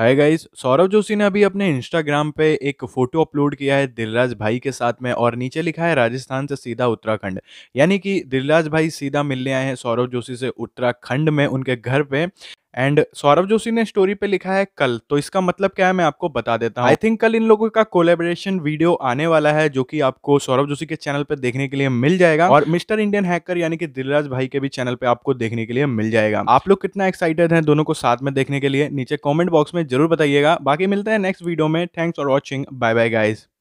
Hi guys Saurabh Joshi ने अभी अपने इंस्टाग्राम पे एक फोटो अपलोड किया है दिलराज भाई के साथ में और नीचे लिखा है राजस्थान से सीधा उत्तराखंड यानी कि दिलराज भाई सीधा मिलने आए हैं सौरभ जोशी से उत्तराखंड में उनके घर पे एंड सौरभ जोशी ने स्टोरी पे लिखा है कल तो इसका मतलब क्या है मैं आपको बता देता हूँ आई हाँ। थिंक कल इन लोगों का कोलेबोरेशन वीडियो आने वाला है जो कि आपको सौरभ जोशी के चैनल पे देखने के लिए मिल जाएगा और मिस्टर इंडियन हैकर यानी कि दिलराज भाई के भी चैनल पे आपको देखने के लिए मिल जाएगा आप लोग कितना एक्साइटेड है दोनों को साथ में देखने के लिए नीचे कॉमेंट बॉक्स में जरूर बताइएगा बाकी मिलते हैं नेक्स्ट वीडियो में thanks for watching bye bye guys